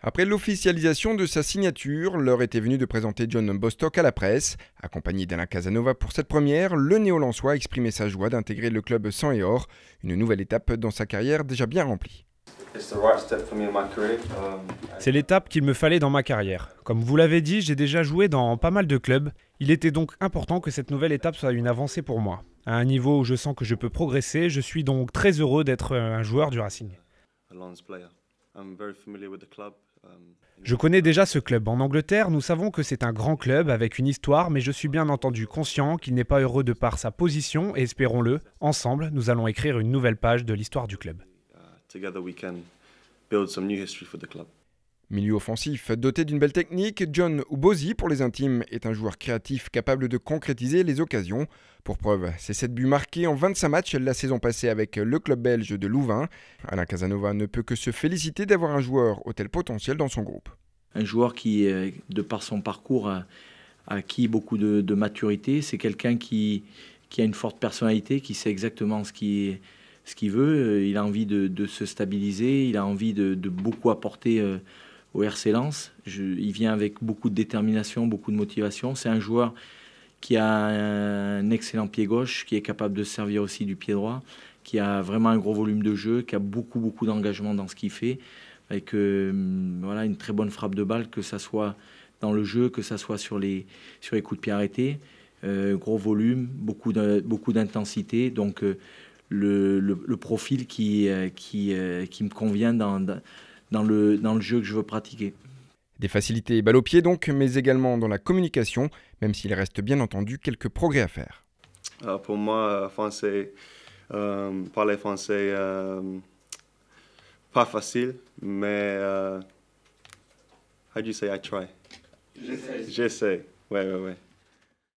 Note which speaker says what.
Speaker 1: Après l'officialisation de sa signature, l'heure était venue de présenter John Bostock à la presse. Accompagné d'Alain Casanova pour cette première, le néo-lançois exprimait sa joie d'intégrer le club sans et
Speaker 2: or, une nouvelle étape dans sa carrière déjà bien remplie.
Speaker 3: Um,
Speaker 2: C'est l'étape qu'il me fallait dans ma carrière. Comme vous l'avez dit, j'ai déjà joué dans pas mal de clubs. Il était donc important que cette nouvelle étape soit une avancée pour moi. À un niveau où je sens que je peux progresser, je suis donc très heureux d'être un joueur du Racing. Je connais déjà ce club en Angleterre, nous savons que c'est un grand club avec une histoire, mais je suis bien entendu conscient qu'il n'est pas heureux de par sa position et espérons-le, ensemble, nous allons écrire une nouvelle page de l'histoire du club.
Speaker 1: Milieu offensif doté d'une belle technique, John Ubozi pour les intimes est un joueur créatif capable de concrétiser les occasions. Pour preuve, ses 7 buts marqués en 25 matchs la saison passée avec le club belge de Louvain. Alain Casanova ne peut que se féliciter d'avoir un joueur au tel potentiel dans son groupe.
Speaker 4: Un joueur qui, de par son parcours, a acquis beaucoup de, maturité. C'est quelqu'un qui, a une forte personnalité, qui sait exactement ce qu'il veut. Il a envie de, se stabiliser, il a envie de beaucoup apporter euh, au il vient avec beaucoup de détermination, beaucoup de motivation. C'est un joueur qui a un excellent pied gauche, qui est capable de servir aussi du pied droit, qui a vraiment un gros volume de jeu, qui a beaucoup, beaucoup d'engagement dans ce qu'il fait, avec euh, voilà, une très bonne frappe de balle, que ce soit dans le jeu, que ce soit sur les, sur les coups de pied arrêtés. Euh, gros volume, beaucoup d'intensité. donc, euh, le, profil qui, qui, qui me convient dans dans le, dans le
Speaker 1: jeu que je veux pratiquer. Des facilités balle au pied donc, mais également dans la communication, même s'il reste bien entendu quelques progrès à faire.
Speaker 3: Euh, pour moi, euh, français, euh, parler français, pas facile, mais how do you say I try? J'essaie. J'essaie, ouais, ouais, ouais.